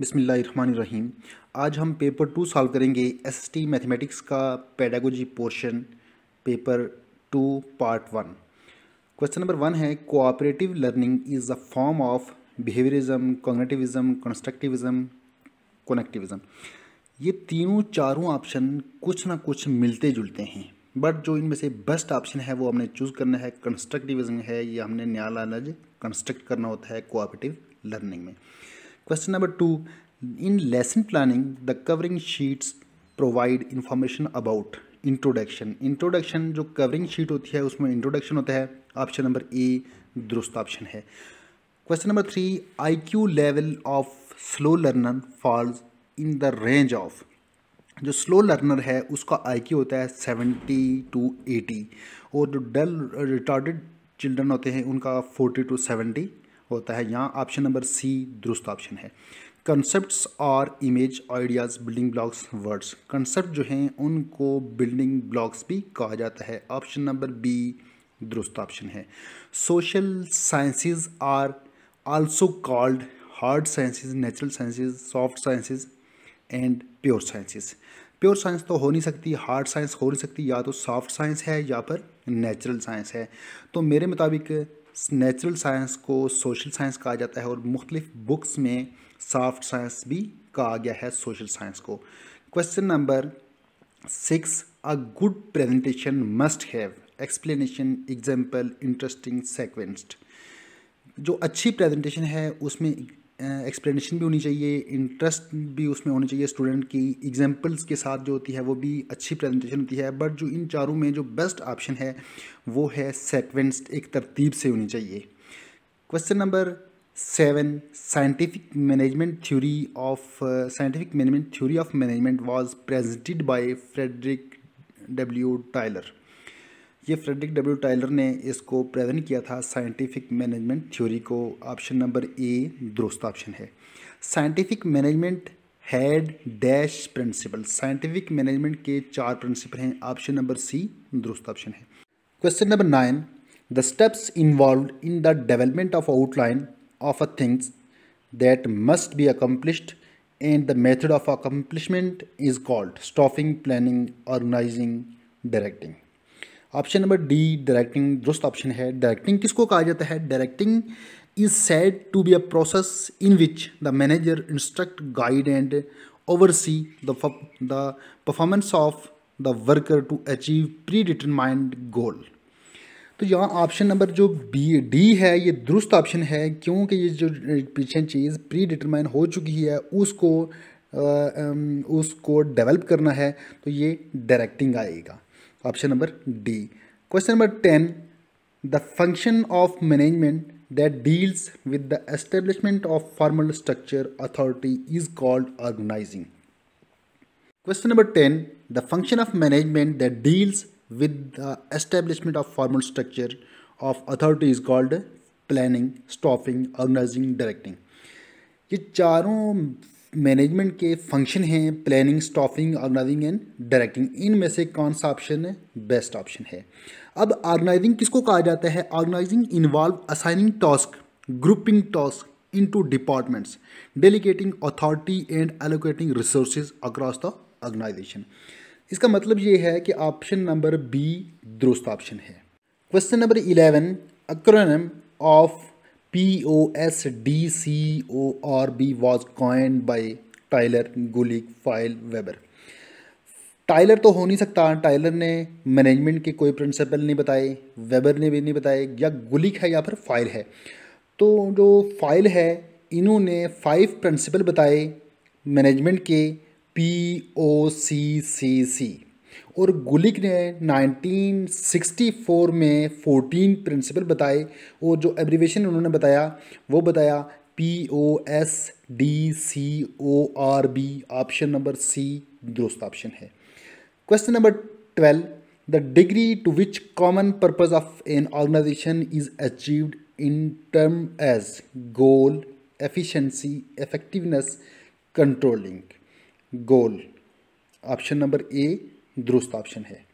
बिसमीम आज हम पेपर टू सॉल्व करेंगे एस टी मैथमेटिक्स का pedagogy portion paper two part one question number one है cooperative learning is a form of behaviourism cognitivism constructivism connectivism ये तीनों चारों ऑप्शन कुछ ना कुछ मिलते जुलते हैं बट जो इनमें से बेस्ट ऑप्शन है वो हमने चूज़ करना है कंस्ट्रक्टिविज़्म है या हमने नया लालज कंस्ट्रक्ट करना होता है कोऑपरेटिव लर्निंग में question number two in lesson planning the covering sheets provide information about introduction introduction जो कवरिंग शीट होती है उसमें इंट्रोडक्शन होता है ऑप्शन नंबर ए दुरुस्त ऑप्शन है question number three IQ level of slow learner falls in the range of जो slow learner है उसका आई क्यू होता है सेवेंटी टू एटी और जो डल रिटार्डेड चिल्ड्रन होते हैं उनका फोर्टी टू सेवेंटी होता है यहाँ ऑप्शन नंबर सी दुरुस्त ऑप्शन है कंसेप्ट्स और image ideas building blocks words concept जो हैं उनको बिल्डिंग ब्लॉक्स भी कहा जाता है ऑप्शन नंबर बी दुरुस्त ऑप्शन है social sciences are also called hard sciences natural sciences soft sciences and pure sciences pure science तो हो नहीं सकती हार्ड साइंस हो नहीं सकती या तो सॉफ्ट साइंस है या फिर नेचुरल साइंस है तो मेरे मुताबिक नेचुरल साइंस को सोशल साइंस कहा जाता है और मुख्तलिफ बुक्स में सॉफ्ट साइंस भी कहा गया है सोशल साइंस को question number six a good presentation must have explanation example interesting sequenced जो अच्छी प्रेजेंटेशन है उसमें एक्सप्लेनेशन भी होनी चाहिए इंटरेस्ट भी उसमें होनी चाहिए स्टूडेंट की एग्जाम्पल्स के साथ जो होती है वो भी अच्छी प्रेजेंटेशन होती है बट जो इन चारों में जो बेस्ट ऑप्शन है वो है सेक्वेंस्ड एक तरतीब से होनी चाहिए question number seven scientific management theory of scientific management theory of management was presented by Frederick W Taylor ये फ्रेडरिक डब्ल्यू टाइलर ने इसको प्रेजेंट किया था साइंटिफिक मैनेजमेंट थ्योरी को ऑप्शन नंबर ए दुरुस्त ऑप्शन है scientific management had dash principle scientific management के चार प्रिंसिपल हैं ऑप्शन नंबर सी दुरुस्त ऑप्शन है question number nine the steps involve in the development of outline of a things that must be accomplished and the method of accomplishment is called staffing planning organising directing option number D directing दुरुस्त option है directing किसको कहा जाता है directing is said to be a process in which the manager instruct guide and see the performance of the worker to achieve predetermined गोल तो यहाँ option number जो B D है ये दुरुस्त ऑप्शन है क्योंकि ये जो पीछे चीज़ प्री डिटरमाइन हो चुकी है उसको आ, उसको डेवलप करना है तो ये डायरेक्टिंग आएगा option number D question number ten the function of management that deals with the establishment of formal structure authority is called organising question number ten the function of management that deals with the establishment of formal structure of authority is called planning staffing organising directing ये चारों management के function हैं planning staffing organising and directing इन में से कौन सा option best option है अब ऑर्गेनाइजिंग किसको कहा जाता है organising involve assigning task grouping task to departments delegating authority and allocating resource across the organisation इसका मतलब ये है कि ऑप्शन नंबर बी दुरुस्त ऑप्शन है question number eleven acronym of P O O S D C R B was coin by Taylor Gulick Fayol Weber Taylor तो हो नहीं सकता टाइलर ने मैनेजमेंट के कोई प्रिंसिपल नहीं बताए वेबर ने भी नहीं बताए या गुलिक है या फिर फाइल है तो जो फाइल है इन्होंने फाइव प्रिंसिपल बताए मैनेजमेंट के P O C C C और गुलिक ने 1964 में 14 प्रिंसिपल बताए और जो एब्रीवेशन उन्होंने बताया वो बताया P O S D C O R B option number C दुरुस्त ऑप्शन है question number twelve the degree to which common purpose of an organisation is achieved in term as goal efficiency effectiveness controlling goal option number A दुरुस्त option है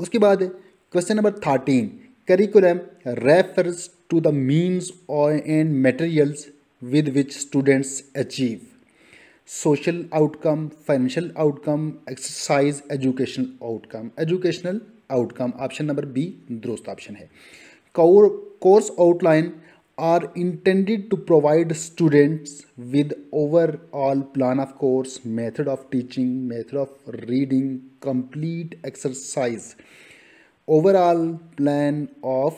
उसके बाद question number thirteen curriculum refers to the means और and materials with which students achieve social outcome financial outcome exercise educational outcome educational outcome option number B दुरुस्त option है course outline are intended to provide students with overall plan of course, method of teaching, method of reading, complete exercise, overall plan of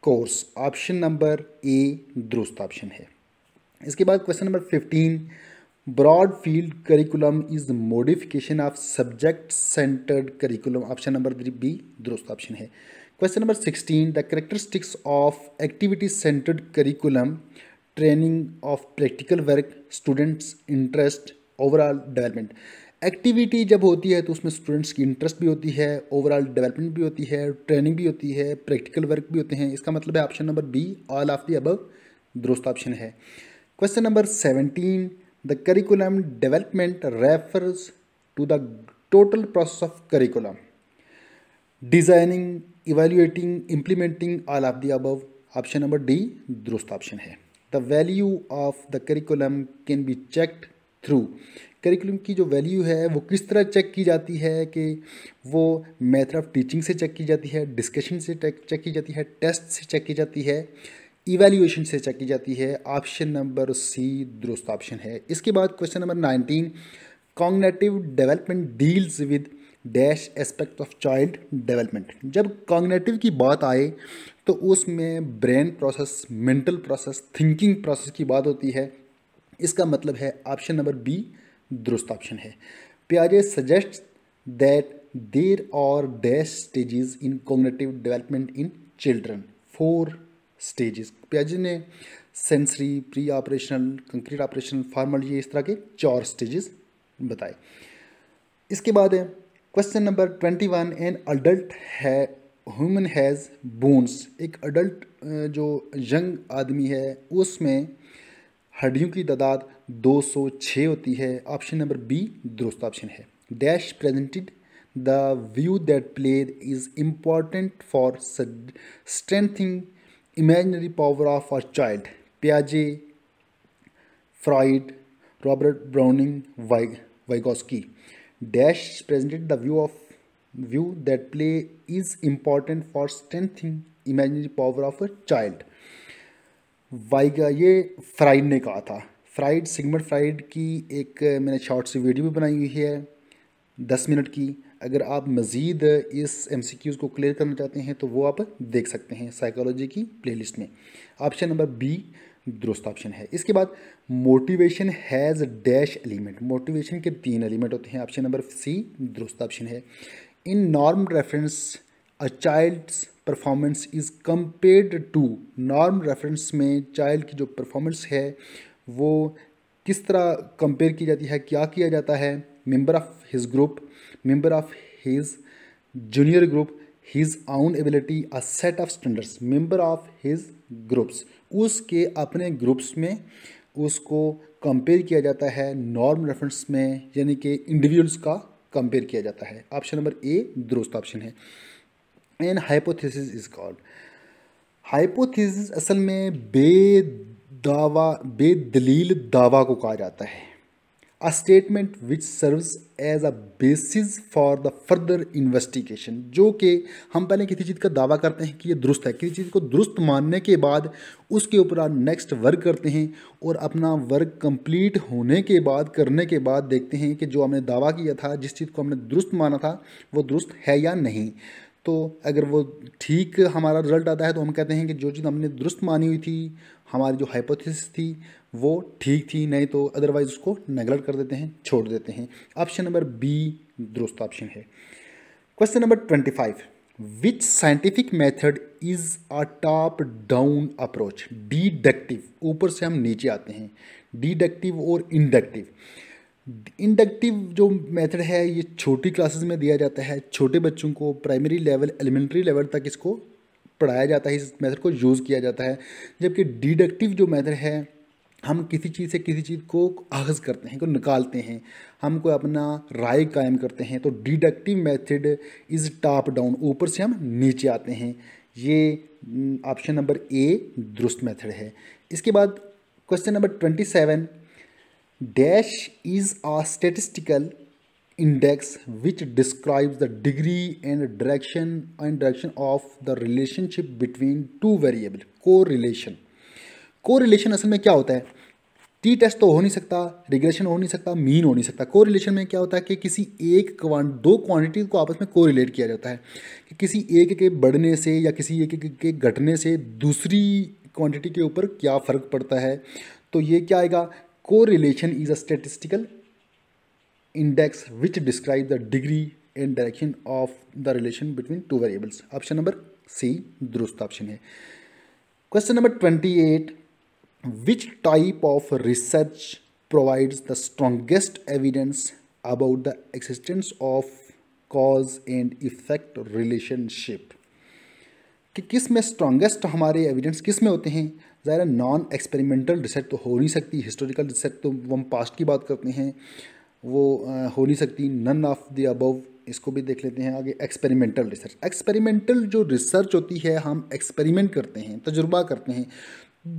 course. Option number A, दुरुस्त option है इसके बाद question number 15. Broad field curriculum is modification of subject centred curriculum option number B दुरुस्त option है question number sixteen the characteristics of activity centred curriculum training of practical work students interest overall development activity जब होती है तो उसमें students की interest भी होती है ओवरऑल डेवलपमेंट भी होती है ट्रेनिंग भी होती है प्रैक्टिकल वर्क भी होते हैं इसका मतलब है option number B all of the above दुरुस्त ऑप्शन है question number seventeen The curriculum development refers to the total process of curriculum. Designing, evaluating, implementing all of the above. Option number D दुरुस्त option है The value of the curriculum can be checked through. Curriculum की जो value है वो किस तरह check की जाती है कि वो मेथड ऑफ टीचिंग से चेक की जाती है डिस्कशन से चेक की जाती है टेस्ट से चेक की जाती है इवेल्यूएशन से चेक की जाती है ऑप्शन नंबर सी दुरुस्त ऑप्शन है इसके बाद question number nineteen cognitive development deals with dash aspect of child development जब कॉग्नेटिव की बात आए तो उसमें brain process mental process thinking process की बात होती है इसका मतलब है ऑप्शन नंबर बी दुरुस्त ऑप्शन है प्याजे suggest that there are dash stages in cognitive development in children four stages पियाजे ने sensory preoperational concrete operational formal ये इस तरह के चार स्टेजेस बताए इसके बाद है question number twenty one an adult है ह्यूमन हैज़ बोन्स एक अडल्ट जो यंग आदमी है उसमें हड्डियों की तादाद 206 होती है ऑप्शन नंबर बी दुरुस्त ऑप्शन है dash presented the view that played is important for strengthening imaginary power of a child piaget freud robert browning vygotsky dash presented the view of view that play is important for strengthening imaginary power of a child वाइगा ये Freud ने कहा था fried Sigmund Freud की एक मैंने short सी video भी बनाई हुई है दस मिनट की अगर आप मज़ीद इस एम को क्लियर करना चाहते हैं तो वो आप देख सकते हैं साइकोलॉजी की प्लेलिस्ट में ऑप्शन नंबर बी दुरुस्त ऑप्शन है इसके बाद motivation has dash element motivation के तीन एलिमेंट होते हैं ऑप्शन नंबर सी दुरुस्त ऑप्शन है in norm reference a child's performance is compared to norm reference में चाइल्ड की जो परफॉर्मेंस है वो किस तरह कंपेयर की जाती है क्या किया जाता है member of his group member of his junior group his own ability a set of standards member of his groups उसके अपने ग्रुप्स में उसको कंपेयर किया जाता है नॉर्म रेफरेंस में यानी कि इंडिविजुअल्स का कंपेयर किया जाता है ऑप्शन नंबर ए दुरुस्त ऑप्शन है an hypothesis is called hypothesis असल में बेदावा बेदलील दावा को कहा जाता है a statement which serves as a basis for the further investigation जो कि हम पहले किसी चीज़ का दावा करते हैं कि ये दुरुस्त है किसी चीज़ को दुरुस्त मानने के बाद उसके ऊपर आप नेक्स्ट वर्क करते हैं और अपना वर्क कंप्लीट होने के बाद करने के बाद देखते हैं कि जो हमने दावा किया था जिस चीज़ को हमने दुरुस्त माना था वो दुरुस्त है या नहीं तो अगर वो ठीक हमारा रिजल्ट आता है तो हम कहते हैं कि जो चीज़ हमने दुरुस्त मानी हुई थी हमारी जो हाइपोथेसिस थी वो ठीक थी नहीं तो अदरवाइज़ उसको नेगलेक्ट कर देते हैं छोड़ देते हैं ऑप्शन नंबर बी दुरुस्त ऑप्शन है question number twenty five which scientific method is a top down approach deductive ऊपर से हम नीचे आते हैं डिडक्टिव और इंडक्टिव इंडक्टिव जो मेथड है ये छोटी क्लासेस में दिया जाता है छोटे बच्चों को प्राइमरी लेवल एलिमेंट्री लेवल तक इसको पढ़ाया जाता है इस मेथड को यूज़ किया जाता है जबकि डिडक्टिव जो मेथड है हम किसी चीज़ से किसी चीज़ को अखज़ करते हैं को निकालते हैं हम कोई अपना राय कायम करते हैं तो deductive method is top down ऊपर से हम नीचे आते हैं ये ऑप्शन नंबर ए दुरुस्त मेथड है इसके बाद question number twenty seven dash is a statistical index which describes the degree and direction and direction of the relationship between two variable correlation correlation असल में क्या होता है टी टेस्ट तो हो नहीं सकता रिग्रेशन हो नहीं सकता मीन हो नहीं सकता कोरिलेशन में क्या होता है कि किसी एक क्वांट दो क्वांटिटी को आपस में कोरिलेट किया जाता है कि किसी एक के बढ़ने से या किसी एक के घटने से दूसरी क्वांटिटी के ऊपर क्या फ़र्क पड़ता है तो ये क्या आएगा correlation is a statistical index which describe the degree and direction of the relation between two variables option number C दुरुस्त ऑप्शन है question number twenty eight which type of research provides the strongest evidence about the existence of cause and effect relationship कि किस में strongest हमारे evidence किस में होते हैं ज़ाहिर नॉन एक्सपेरिमेंटल रिसर्च तो हो नहीं सकती हिस्टोरिकल रिसर्च तो हम पास्ट की बात करते हैं वो हो नहीं सकती नन ऑफ द अबव इसको भी देख लेते हैं आगे एक्सपेरिमेंटल रिसर्च एक्सपेरिमेंटल जो रिसर्च होती है हम एक्सपेरिमेंट करते हैं तजुर्बा करते हैं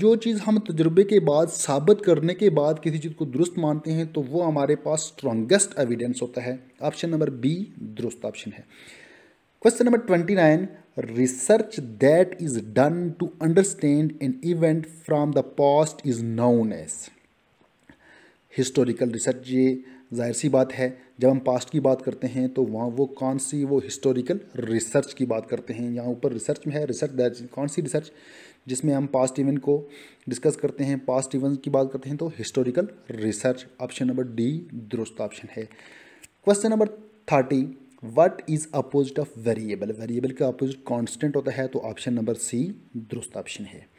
जो चीज़ हम तजुर्बे के बाद साबित करने के बाद किसी चीज़ को दुरुस्त मानते हैं तो वो हमारे पास स्ट्रॉन्गेस्ट एविडेंस होता है ऑप्शन नंबर बी दुरुस्त ऑप्शन है question number twenty nine research that is done to understand an event from the past is known as historical research ये जाहिर सी बात है जब हम पास्ट की बात करते हैं तो वहाँ वो कौन सी वो हिस्टोरिकल रिसर्च की बात करते हैं यहाँ ऊपर रिसर्च में है रिसर्च कौन सी रिसर्च जिसमें हम पास्ट इवेंट को डिस्कस करते हैं पास्ट इवेंट की बात करते हैं तो historical research option number D दुरुस्त ऑप्शन है question number thirty what is opposite of variable variable का अपोजिट कॉन्स्टेंट होता है तो ऑप्शन नंबर सी दुरुस्त ऑप्शन है